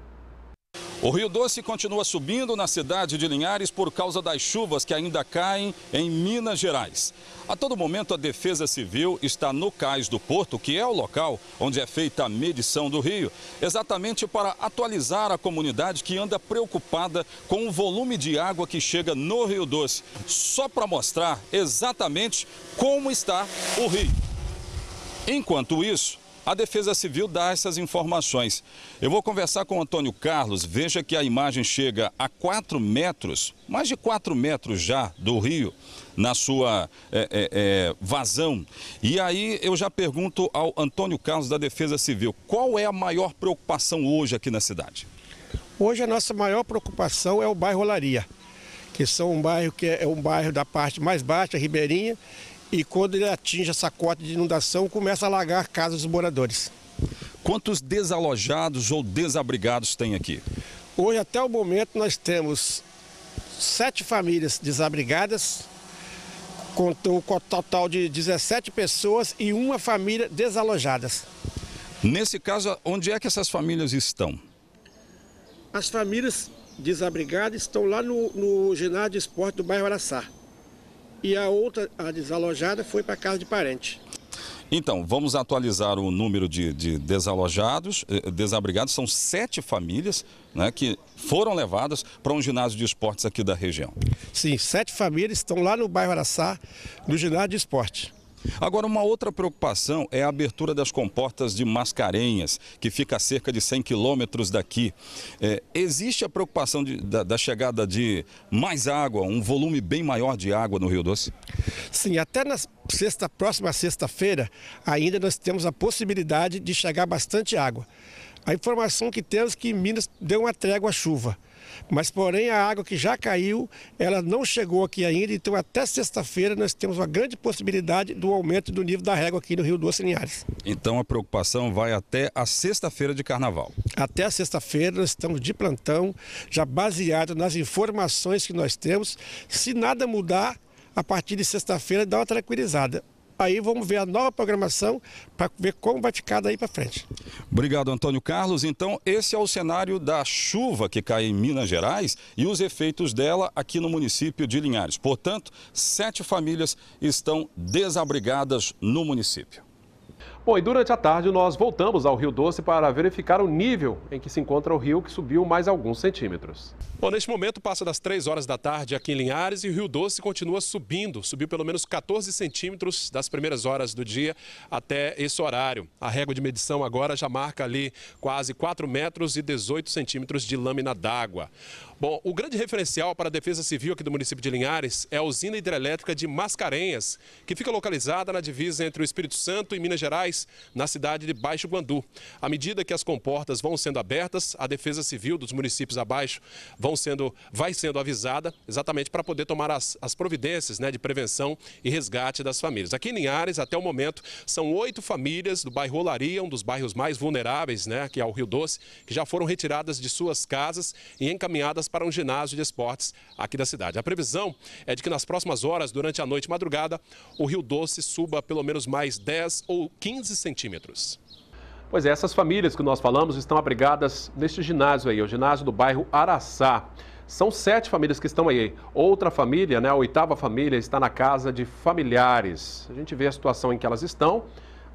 S8: O Rio Doce continua subindo na cidade de Linhares por causa das chuvas que ainda caem em Minas Gerais. A todo momento, a Defesa Civil está no cais do porto, que é o local onde é feita a medição do rio, exatamente para atualizar a comunidade que anda preocupada com o volume de água que chega no Rio Doce, só para mostrar exatamente como está o rio. Enquanto isso, a Defesa Civil dá essas informações. Eu vou conversar com o Antônio Carlos. Veja que a imagem chega a 4 metros, mais de 4 metros já do rio, na sua é, é, é, vazão. E aí eu já pergunto ao Antônio Carlos da Defesa Civil, qual é a maior preocupação hoje aqui na cidade?
S14: Hoje a nossa maior preocupação é o bairro Olaria, que são um bairro que é, é um bairro da parte mais baixa, ribeirinha, e quando ele atinge essa cota de inundação, começa a alagar a casa dos moradores.
S8: Quantos desalojados ou desabrigados tem aqui?
S14: Hoje, até o momento, nós temos sete famílias desabrigadas, com um total de 17 pessoas e uma família desalojadas. Nesse caso, onde é que essas famílias estão? As famílias desabrigadas estão lá no, no ginásio de esporte do bairro Araçá e a outra, a desalojada, foi para casa de parente.
S8: Então, vamos atualizar o número de, de desalojados, eh, eh, desabrigados. São sete famílias né, que foram levadas para um ginásio de esportes aqui da região.
S14: Sim, sete famílias estão lá no bairro Araçá, no ginásio de esportes. Agora, uma outra
S8: preocupação é a abertura das comportas de Mascarenhas, que fica a cerca de 100 quilômetros daqui. É, existe a preocupação de, da, da, chegada de mais água, um volume bem maior de água no Rio Doce?
S14: Sim, até na sexta, próxima sexta-feira, ainda nós temos a possibilidade de chegar bastante água. A informação que temos é que Minas deu uma trégua à chuva. Mas, porém, a água que já caiu, ela não chegou aqui ainda, então até sexta-feira nós temos uma grande possibilidade do aumento do nível da régua aqui no Rio Doce Linhares.
S8: Então a preocupação vai até a sexta-feira de carnaval?
S14: Até a sexta-feira nós estamos de plantão, já baseado nas informações que nós temos. Se nada mudar, a partir de sexta-feira dá uma tranquilizada. Aí vamos ver a nova programação para ver como vai ficar daí para frente.
S8: Obrigado, Antônio Carlos. Então, esse é o cenário da chuva que cai em Minas Gerais e os efeitos dela aqui no município de Linhares. Portanto, sete famílias estão desabrigadas no município.
S12: Bom, e durante a tarde nós voltamos ao Rio Doce para verificar o nível em que se encontra o rio, que subiu mais alguns centímetros. Bom, neste momento passa das 3 horas da tarde aqui em Linhares e o Rio Doce continua subindo. Subiu pelo menos 14 centímetros das primeiras horas do dia até esse horário. A régua de medição agora já marca ali quase 4 metros e 18 centímetros de lâmina d'água. Bom, o grande referencial para a Defesa Civil aqui do município de Linhares é a usina hidrelétrica de Mascarenhas, que fica localizada na divisa entre o Espírito Santo e Minas Gerais, na cidade de Baixo Guandu. À medida que as comportas vão sendo abertas, a Defesa Civil dos municípios abaixo vão vão sendo, vai sendo avisada exatamente para poder tomar as, as providências né, de prevenção e resgate das famílias. Aqui em Linhares, até o momento, são oito famílias do bairro Olaria, um dos bairros mais vulneráveis, né, que é o Rio Doce, que já foram retiradas de suas casas e encaminhadas para um ginásio de esportes aqui da cidade. A previsão é de que nas próximas horas, durante a noite madrugada, o Rio Doce suba pelo menos mais 10 ou 15 centímetros. Pois é, essas famílias que nós falamos estão abrigadas neste ginásio aí, o ginásio do bairro Araçá. São sete famílias que estão aí. Outra família, né, a oitava família, está na casa de familiares. A gente vê a situação em que elas estão,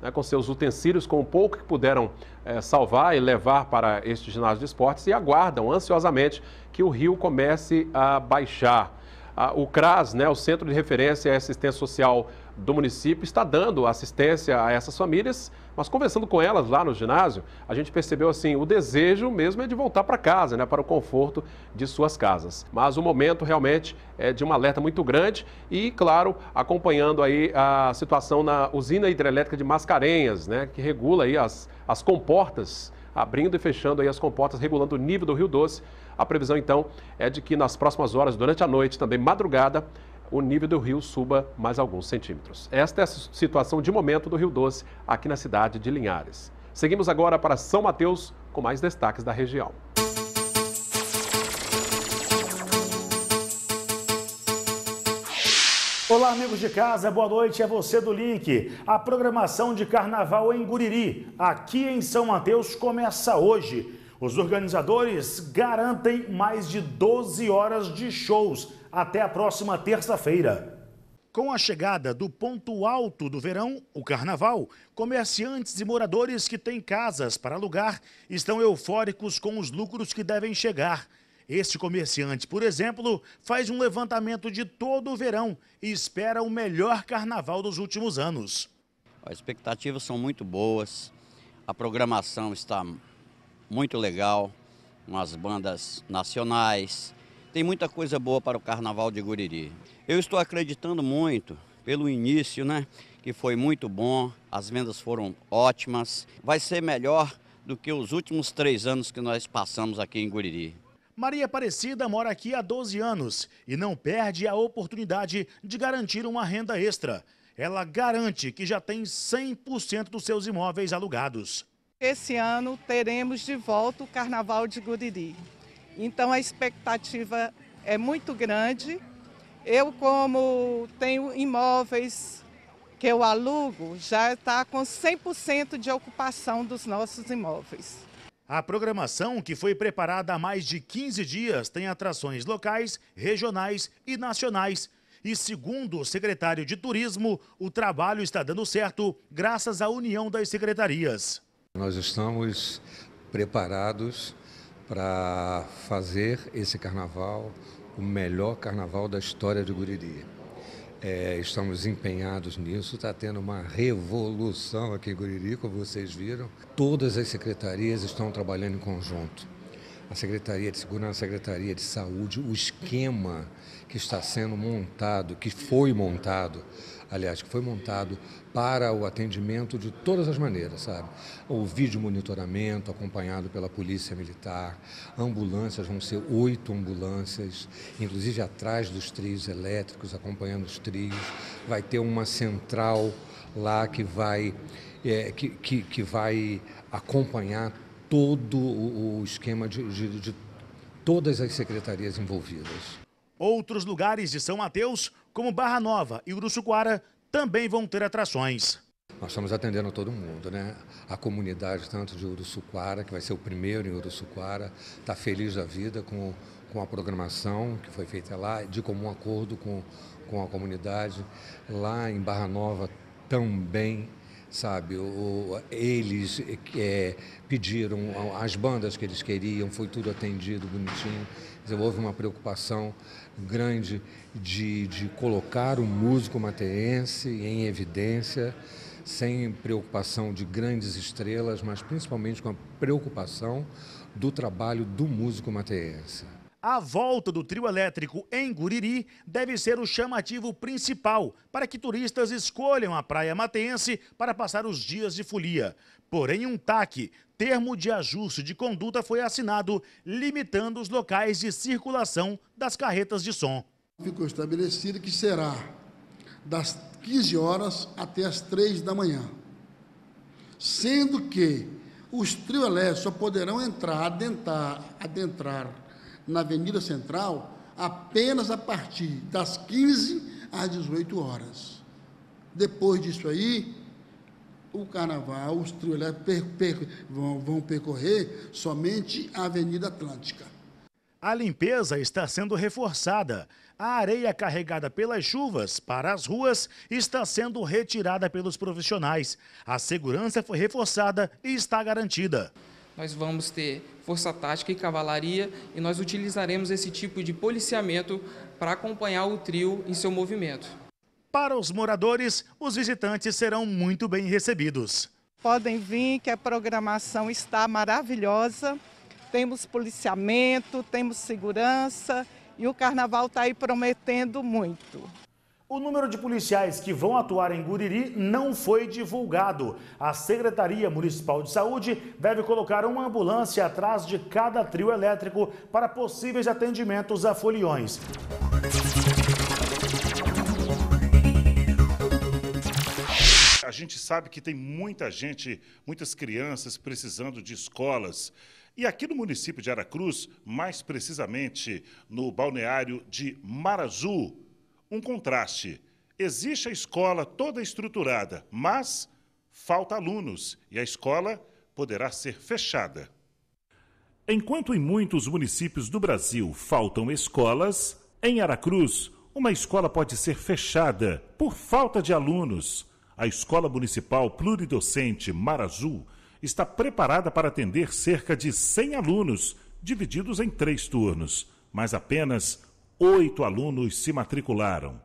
S12: né, com seus utensílios, com o pouco que puderam é, salvar e levar para este ginásio de esportes e aguardam ansiosamente que o rio comece a baixar. Ah, o CRAS, né, o Centro de Referência e Assistência Social do município está dando assistência a essas famílias, mas conversando com elas lá no ginásio, a gente percebeu assim, o desejo mesmo é de voltar para casa, né, para o conforto de suas casas. Mas o momento realmente é de um alerta muito grande e, claro, acompanhando aí a situação na usina hidrelétrica de Mascarenhas, né, que regula aí as, as comportas abrindo e fechando aí as comportas, regulando o nível do Rio Doce. A previsão, então, é de que nas próximas horas, durante a noite, também madrugada, o nível do rio suba mais alguns centímetros. Esta é a situação de momento do Rio Doce, aqui na cidade de Linhares. Seguimos agora para São Mateus com mais destaques da região.
S15: Olá, amigos de casa, boa noite. É você do Link. A programação de carnaval em Guriri, aqui em São Mateus, começa hoje. Os organizadores garantem mais de 12 horas de shows até a próxima terça-feira. Com a chegada do ponto alto do verão, o carnaval, comerciantes e moradores que têm casas para alugar estão eufóricos com os lucros que devem chegar. Este comerciante, por exemplo, faz um levantamento de todo o verão e espera o melhor carnaval dos últimos anos. As expectativas são muito boas, a programação está muito legal,
S4: as bandas nacionais, tem muita coisa boa para o Carnaval de Guriri. Eu estou acreditando muito pelo início, né? Que foi muito bom, as vendas foram ótimas. Vai ser melhor do que os últimos três anos que nós passamos
S7: aqui em Guriri.
S15: Maria Aparecida mora aqui há 12 anos e não perde a oportunidade de garantir uma renda extra. Ela garante que já tem 100% dos seus imóveis alugados.
S6: Esse ano teremos de volta o Carnaval de Guriri. Então a expectativa é muito grande. Eu, como tenho imóveis que eu alugo, já está com 100% de ocupação dos nossos imóveis.
S15: A programação, que foi preparada há mais de 15 dias, tem atrações locais, regionais e nacionais. E segundo o secretário de Turismo, o trabalho está dando certo graças
S16: à união das secretarias. Nós estamos preparados para fazer esse carnaval o melhor carnaval da história de Guriri. É, estamos empenhados nisso, está tendo uma revolução aqui em Guriri, como vocês viram. Todas as secretarias estão trabalhando em conjunto. A Secretaria de Segurança, a Secretaria de Saúde, o esquema que está sendo montado, que foi montado aliás, que foi montado para o atendimento de todas as maneiras, sabe? O vídeo monitoramento acompanhado pela polícia militar, ambulâncias, vão ser oito ambulâncias, inclusive atrás dos trios elétricos, acompanhando os trios. Vai ter uma central lá que vai, é, que, que, que, vai acompanhar todo o, o esquema de, de, de todas as secretarias envolvidas.
S15: Outros lugares de São
S16: Mateus como Barra Nova e Uruçuquara também vão ter atrações. Nós estamos atendendo todo mundo, né? A comunidade tanto de Uruçuquara, que vai ser o primeiro em Uruçuquara, está feliz da vida com, com a programação que foi feita lá, de comum acordo com, com a comunidade. Lá em Barra Nova também, sabe, o, eles é, pediram as bandas que eles queriam, foi tudo atendido bonitinho houve uma preocupação grande de, de colocar o músico mateense em evidência, sem preocupação de grandes estrelas, mas principalmente com a preocupação do trabalho do músico mateense.
S15: A volta do trio elétrico em Guriri deve ser o chamativo principal para que turistas escolham a praia matense para passar os dias de folia. Porém, um TAC, termo de ajuste de conduta, foi assinado, limitando os locais de circulação das carretas de som. Ficou estabelecido que será das 15 horas até as 3 da manhã,
S8: sendo que os trio elétricos só poderão entrar, adentrar,
S4: adentrar na Avenida Central apenas a partir das 15 às 18 horas. Depois disso aí,
S15: o carnaval, os trios vão, vão percorrer somente a Avenida Atlântica. A limpeza está sendo reforçada. A areia carregada pelas chuvas para as ruas está sendo retirada pelos profissionais. A segurança foi reforçada e está garantida.
S7: Nós vamos ter força tática e cavalaria, e nós utilizaremos esse tipo de policiamento para acompanhar o trio em seu movimento.
S15: Para os moradores, os visitantes serão muito bem recebidos.
S6: Podem vir, que a programação está maravilhosa. Temos policiamento, temos segurança e o carnaval está aí prometendo muito.
S15: O número de policiais que vão atuar em Guriri não foi divulgado. A Secretaria Municipal de Saúde deve colocar uma ambulância atrás de cada trio elétrico para possíveis atendimentos a foliões.
S17: A gente sabe que tem muita gente, muitas crianças precisando de escolas. E aqui no município de Aracruz, mais precisamente no balneário de Marazul, um contraste. Existe a escola toda estruturada, mas falta alunos e a escola poderá ser fechada. Enquanto em muitos municípios do Brasil faltam escolas, em Aracruz, uma escola pode ser fechada por falta de alunos. A Escola Municipal Pluridocente Mar Azul está preparada para atender cerca de 100 alunos, divididos em três turnos, mas apenas oito alunos se matricularam.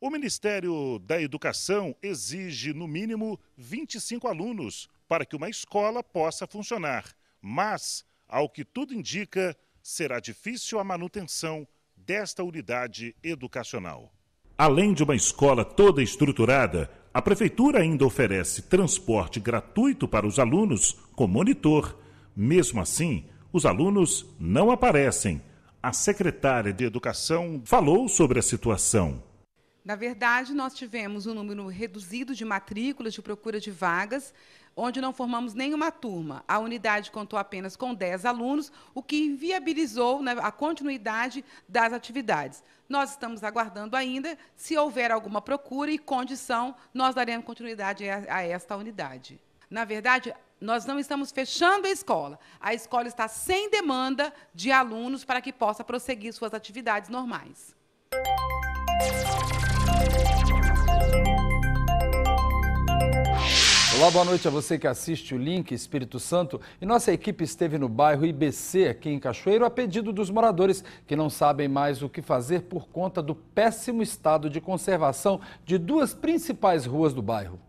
S17: O Ministério da Educação exige, no mínimo, 25 alunos para que uma escola possa funcionar. Mas, ao que tudo indica, será difícil a manutenção desta unidade educacional. Além de uma escola toda estruturada, a Prefeitura ainda oferece transporte gratuito para os alunos com monitor. Mesmo assim, os alunos não aparecem a secretária de Educação falou sobre a situação.
S1: Na verdade, nós tivemos um número reduzido de matrículas de procura de vagas, onde não formamos nenhuma turma. A unidade contou apenas com 10 alunos, o que inviabilizou né, a continuidade das atividades. Nós estamos aguardando ainda, se houver alguma procura e condição, nós daremos continuidade a, a esta unidade. Na verdade, nós não estamos fechando a escola. A escola está sem demanda de alunos para que possa prosseguir suas atividades normais.
S18: Olá, boa noite a você que assiste o Link Espírito Santo. E nossa equipe esteve no bairro IBC, aqui em Cachoeiro, a pedido dos moradores que não sabem mais o que fazer por conta do péssimo estado de conservação de duas principais ruas do bairro.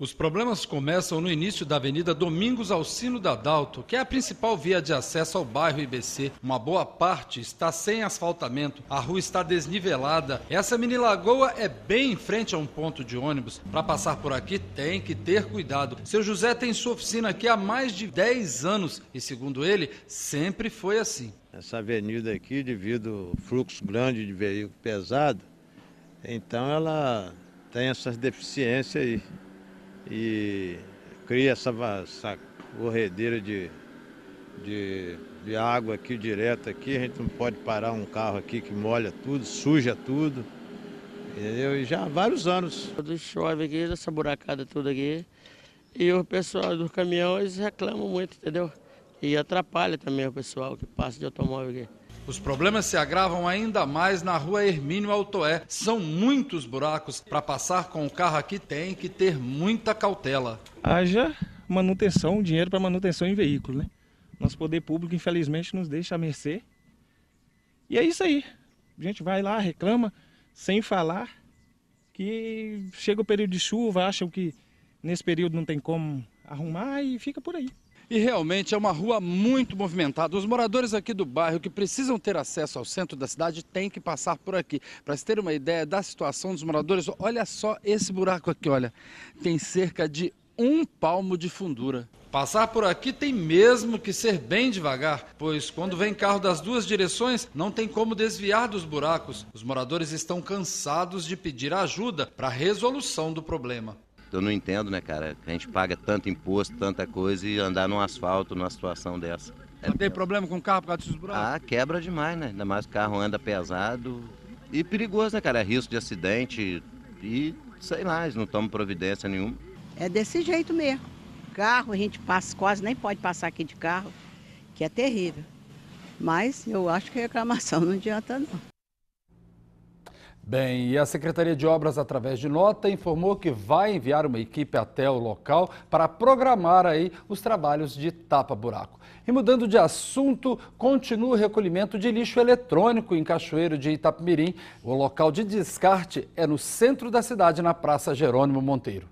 S18: Os problemas começam no início da Avenida Domingos Alcino da Dalto, que é a principal via de acesso ao bairro IBC. Uma boa parte está sem asfaltamento, a rua está desnivelada. Essa mini lagoa é bem em frente a um ponto de ônibus. Para passar por aqui tem que ter cuidado. Seu José tem sua oficina aqui há mais de 10 anos e, segundo ele, sempre
S9: foi assim. Essa avenida aqui, devido ao fluxo grande de veículo pesado, então ela tem essas deficiências aí e cria essa, essa corredeira de, de, de água aqui direto aqui. A gente não pode parar um carro aqui que molha tudo, suja tudo. Entendeu? E já há vários anos. Quando chove aqui, essa buracada toda aqui.
S14: E o pessoal dos caminhões reclamam muito, entendeu? E atrapalha também o pessoal que passa de automóvel aqui. Os
S18: problemas se agravam ainda mais na rua Hermínio Altoé. São muitos buracos. Para passar com o carro aqui tem que ter muita cautela.
S3: Haja manutenção, dinheiro para manutenção em veículo, né? Nosso poder público, infelizmente, nos deixa à mercê. E é isso aí. A gente vai lá, reclama, sem falar que chega o período de chuva, acham que nesse período não
S18: tem como arrumar e fica por aí. E realmente é uma rua muito movimentada. Os moradores aqui do bairro que precisam ter acesso ao centro da cidade têm que passar por aqui. Para se ter uma ideia da situação dos moradores, olha só esse buraco aqui, olha. Tem cerca de um palmo de fundura. Passar por aqui tem mesmo que ser bem devagar, pois quando vem carro das duas direções, não tem como desviar dos buracos. Os moradores estão cansados de pedir ajuda para a resolução do problema.
S13: Eu não entendo, né, cara? A gente paga tanto imposto, tanta coisa e andar num asfalto numa situação dessa. Não tem problema com o carro por causa desses buracos? Ah, quebra demais, né? Ainda mais o carro anda pesado. E perigoso, né, cara? É risco de acidente e sei lá, eles não tomam providência nenhuma. É desse jeito
S1: mesmo. Carro, a gente passa quase, nem pode passar aqui de carro, que é terrível.
S6: Mas eu acho que reclamação não adianta não.
S18: Bem, e a Secretaria de Obras, através de nota, informou que vai enviar uma equipe até o local para programar aí os trabalhos de tapa-buraco. E mudando de assunto, continua o recolhimento de lixo eletrônico em Cachoeiro de Itapemirim. O local de descarte é no centro da cidade, na Praça Jerônimo Monteiro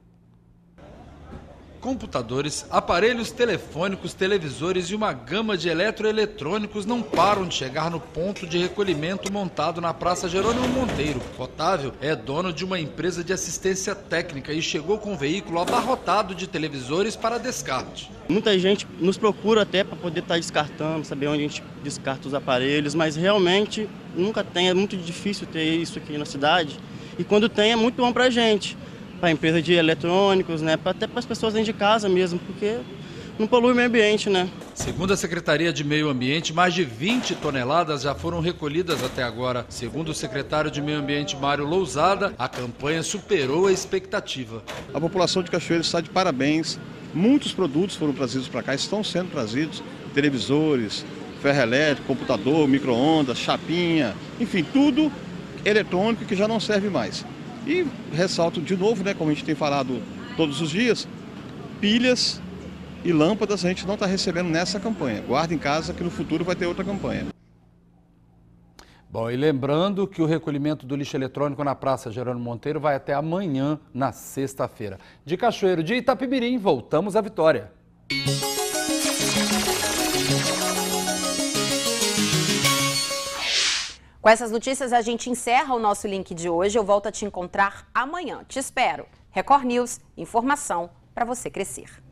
S18: computadores, aparelhos telefônicos, televisores e uma gama de eletroeletrônicos não param de chegar no ponto de recolhimento montado na Praça Jerônimo Monteiro. Otávio é dono de uma empresa de assistência técnica e chegou com um veículo abarrotado de televisores para descarte.
S4: Muita gente nos procura até para poder estar tá descartando, saber onde a gente descarta os aparelhos, mas realmente nunca tem, é muito difícil ter isso aqui na cidade. E quando tem, é muito bom para a gente para a empresa de eletrônicos, né, até para as pessoas dentro de casa mesmo, porque não polui o meio ambiente, né?
S18: Segundo a Secretaria de Meio Ambiente, mais de 20 toneladas já foram recolhidas até agora. Segundo o secretário de Meio Ambiente, Mário Lousada, a campanha superou a expectativa.
S4: A população de Cachoeira está de parabéns. Muitos produtos foram trazidos para cá, estão sendo trazidos, televisores, ferro elétrico, computador, micro-ondas, chapinha, enfim, tudo eletrônico que já não serve mais. E ressalto de novo, né, como a gente tem falado todos os dias, pilhas e lâmpadas a gente não está recebendo nessa campanha. Guarda em casa que no futuro vai ter outra campanha.
S18: Bom, e lembrando que o recolhimento do lixo eletrônico na Praça Gerônimo Monteiro vai até amanhã, na sexta-feira. De Cachoeiro de Itapimirim, voltamos à vitória.
S1: Com essas notícias, a gente encerra o nosso link de hoje. Eu volto a te encontrar amanhã. Te espero. Record News, informação para você crescer.